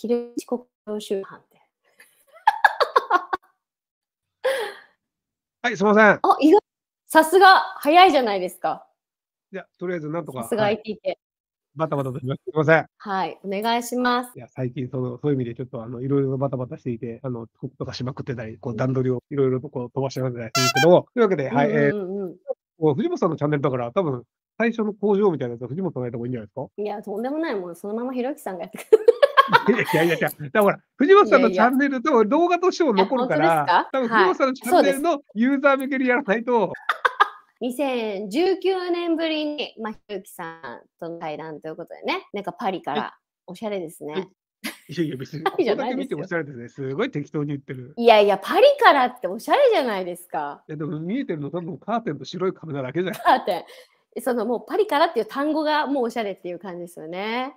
昼遅刻常習犯って。はい、すみません。あ、意外。さすが、早いじゃないですか。いや、とりあえずなんとか。さすが IT って。バタバタとします。すみません。はい、お願いします。いや、最近その、そういう意味でちょっと、あの、いろいろバタバタしていて、あの、遅刻とかしまくってたり、こう、段取りをいろいろとこう飛ばしてますね。けど、というわけで、はい、えー、藤本さんのチャンネルだから、多分、最初の工場みたいなやつは藤本さんがやった方がいいんじゃないですかいや、とんでもないもん。そのままひろゆきさんがやってくいや いやいや、だから藤本さんのチャンネルと動画としても残るから、多分藤本さんのチャンネルのユーザー向けにやらないと。2019年ぶりに、まあ、ひろきさんとの対談ということでね、なんかパリから、おしゃれですね。いやいや、別に、ここだけ見ておしゃれですね。すごい適当に言ってる。いやいや、パリからっておしゃれじゃないですか。いや、でも見えてるの多分カーテンと白いカメラだけじゃない。カーテン。そのもうパリからっていう単語がもうおしゃれっていう感じですよね。